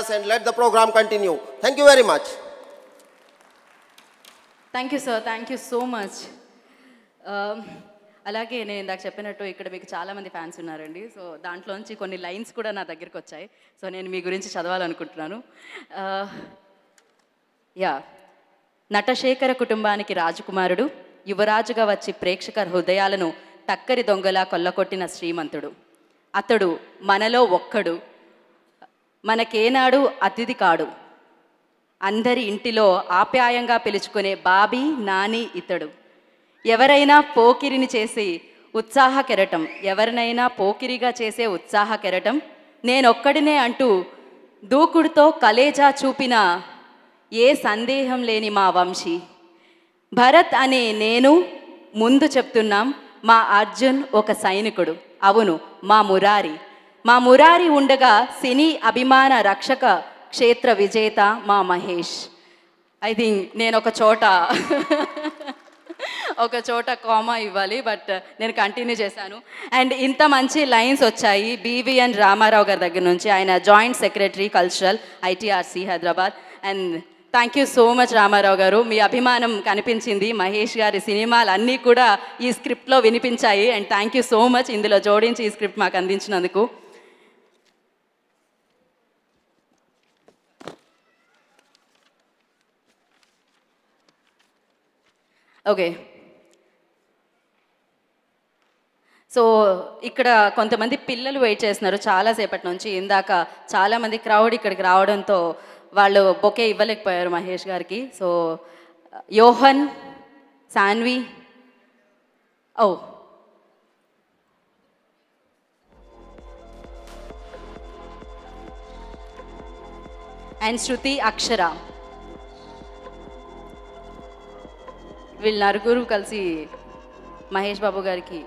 us and let the program continue. Thank you very much. Thank you sir thank you so much అలాగే నేను ఇందాక చెప్పినట్టు ఇక్కడ మీకు చాలామంది ఫ్యాన్స్ ఉన్నారండి సో దాంట్లోంచి కొన్ని లైన్స్ కూడా నా దగ్గరికి వచ్చాయి సో నేను మీ గురించి చదవాలనుకుంటున్నాను యా uh, నటశేఖర కుటుంబానికి రాజకుమారుడు యువరాజుగా వచ్చి ప్రేక్షక హృదయాలను టక్కరి దొంగలా కొల్లకొట్టిన శ్రీమంతుడు అతడు మనలో ఒక్కడు మనకేనాడు అతిథి కాడు అందరి ఇంటిలో ఆప్యాయంగా పిలుచుకునే బాబీ నాని ఇతడు ఎవరైనా పోకిరిని చేసి ఉత్సాహ కెరటం ఎవరినైనా పోకిరిగా చేసే ఉత్సాహ కెరటం నేనొక్కడినే అంటూ దూకుడుతో కలేజా చూపిన ఏ సందేహం లేని మా వంశీ భరత్ అనే నేను ముందు చెప్తున్నాం మా అర్జున్ ఒక సైనికుడు అవును మా మురారి మా మురారి ఉండగా సినీ అభిమాన రక్షక క్షేత్ర విజేత మా మహేష్ ఐ థింక్ నేను ఒక చోట ఒక చోట కామా ఇవ్వాలి బట్ నేను కంటిన్యూ చేశాను అండ్ ఇంత మంచి లైన్స్ వచ్చాయి బీవీఎన్ రామారావు గారి దగ్గర నుంచి ఆయన joint secretary cultural ITRC Hyderabad and thank you so much Ramarao garu మీ అభిమానం కనిపించింది మహేష్ గారి సినిమాలు అన్నీ కూడా ఈ స్క్రిప్ట్లో వినిపించాయి and thank you so much ఇందులో జోడించి ఈ స్క్రిప్ట్ మాకు అందించినందుకు ఓకే సో ఇక్కడ కొంతమంది పిల్లలు వెయిట్ చేస్తున్నారు చాలాసేపటి నుంచి ఇందాక చాలామంది క్రౌడ్ ఇక్కడికి రావడంతో వాళ్ళు బొకే ఇవ్వలేకపోయారు మహేష్ గారికి సో యోహన్ సాన్వి ఓ అండ్ శృతి అక్షర వీళ్ళు నలుగురు కలిసి మహేష్ బాబు గారికి